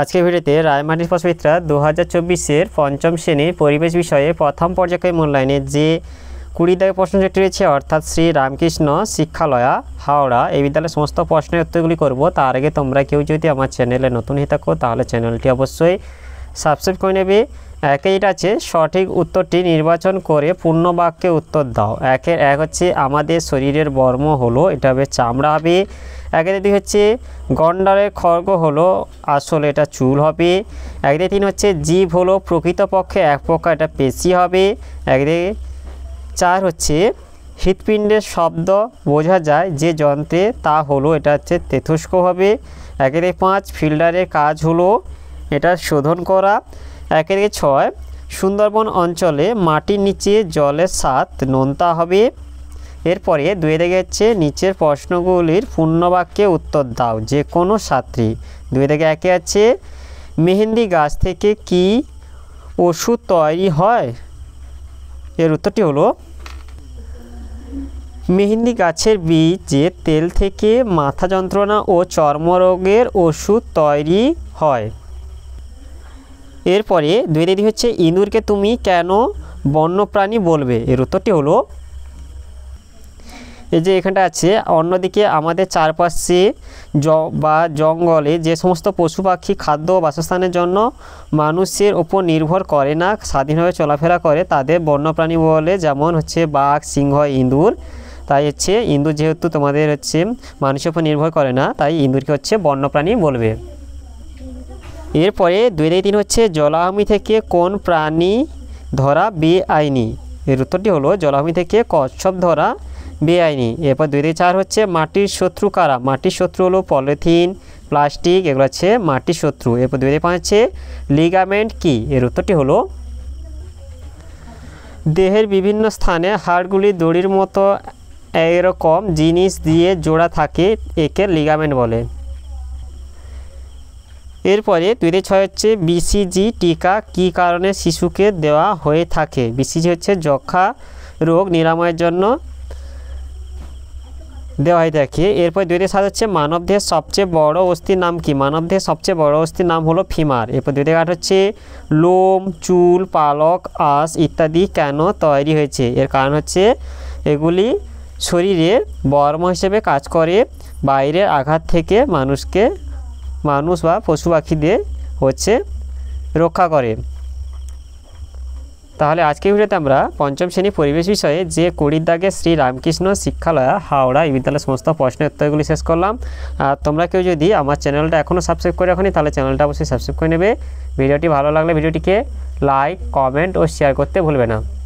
আজকের ভিডিওতে রায়মাটি প্রশ্নবিদরা দু হাজার চব্বিশের পঞ্চম শ্রেণীর পরিবেশ বিষয়ে প্রথম পর্যায়ে মূল্যায়নে যে কুড়ি দাগে যেটি রয়েছে অর্থাৎ শ্রী রামকৃষ্ণ শিক্ষালয়া হাওড়া এই বিদ্যালয়ের সমস্ত প্রশ্নের উত্তরগুলি করব তার আগে তোমরা কেউ যদি আমার চ্যানেলে নতুন হয়ে থাকো তাহলে চ্যানেলটি অবশ্যই সাবস্ক্রাইব করে নেবে এটা আছে সঠিক উত্তরটি নির্বাচন করে পূর্ণ বাক্যে উত্তর দাও একের এক হচ্ছে আমাদের শরীরের বর্ম হলো এটা হবে চামড়া হবে একদিন হচ্ছে গন্ডারের খর্গ হলো আসলে এটা চুল হবে একেতে তিন হচ্ছে জীব হলো প্রকৃতপক্ষে এক প্রকার এটা পেশি হবে একেতে চার হচ্ছে হৃৎপিণ্ডের শব্দ বোঝা যায় যে যন্ত্রে তা হলো এটা হচ্ছে তেথস্ক হবে একেতে পাঁচ ফিল্ডারের কাজ হলো এটা শোধন করা একের ছয় সুন্দরবন অঞ্চলে মাটির নিচে জলের স্বাদ নোনতা হবে এরপরে দুয়ে থেকে হচ্ছে নিচের প্রশ্নগুলির পূর্ণবাক্যে উত্তর দাও যে কোনো ছাত্রী দুই থেকে একে আছে মেহেন্দি গাছ থেকে কি ওষুধ তৈরি হয় এর উত্তরটি হলো মেহেন্দি গাছের বীজ যে তেল থেকে মাথা যন্ত্রণা ও চর্মরোগের ওষুধ তৈরি হয় এরপরে দুই দিদি হচ্ছে ইঁদুরকে তুমি কেন বন্যপ্রাণী বলবে এর উত্তরটি হলো এই যে এখানটা আছে অন্যদিকে আমাদের চারপাশে জ বা জঙ্গলে যে সমস্ত পশু পাখি খাদ্য বাসস্থানের জন্য মানুষের ওপর নির্ভর করে না স্বাধীনভাবে চলাফেরা করে তাদের বন্যপ্রাণী বলে যেমন হচ্ছে বাঘ সিংহ ইঁদুর তাই হচ্ছে ইঁদুর যেহেতু তোমাদের হচ্ছে মানুষের উপর নির্ভর করে না তাই ইঁদুরকে হচ্ছে বন্যপ্রাণী বলবে এরপরে দুই দিন হচ্ছে জলাহমি থেকে কোন প্রাণী ধরা বে আইনি এর উত্তরটি হলো জলাভূমি থেকে কচ্ছপ ধরা বেআইনি এরপর দুইটি চার হচ্ছে মাটির শত্রু কারা মাটির শত্রু হলো পলিথিন প্লাস্টিক এগুলো হচ্ছে মাটির শত্রু এরপর দুই পাঁচ হচ্ছে লিগামেন্ট কি এর উত্তরটি হলো দেহের বিভিন্ন স্থানে হাড়গুলি দড়ির মতো এরকম জিনিস দিয়ে জোড়া থাকে একে লিগামেন্ট বলে এরপরে দুই ছয় হচ্ছে বিসিজি টিকা কি কারণে শিশুকে দেওয়া হয়ে থাকে বিসিজি হচ্ছে যক্ষা রোগ নিরাময়ের জন্য দেওয়া হয়ে থাকে এরপর দুইতে সাত হচ্ছে মানবদেহের সবচেয়ে বড় অস্থির নাম কি মানবদেহের সবচেয়ে বড় অস্থির নাম হলো ফিমার এরপর দুইতে আট হচ্ছে লোম চুল পালক আঁশ ইত্যাদি কেন তৈরি হয়েছে এর কারণ হচ্ছে এগুলি শরীরে বর্ম হিসেবে কাজ করে বাইরের আঘাত থেকে মানুষকে মানুষ বা পশু পাখিদের হচ্ছে রক্ষা করে তাহলে আজকে ভিডিওতে আমরা পঞ্চম শ্রেণী পরিবেশ বিষয়ে যে কুড়ির দাগে শ্রী রামকৃষ্ণ শিক্ষালয়া হাওড়া এই বিদ্যালয়ের সমস্ত প্রশ্নের উত্তরগুলি শেষ করলাম আর তোমরা কেউ যদি আমার চ্যানেলটা এখনও সাবস্ক্রাইব করে রাখনি তাহলে চ্যানেলটা অবশ্যই সাবস্ক্রাইব করে নেবে ভিডিওটি ভালো লাগলে ভিডিওটিকে লাইক কমেন্ট ও শেয়ার করতে ভুলবে না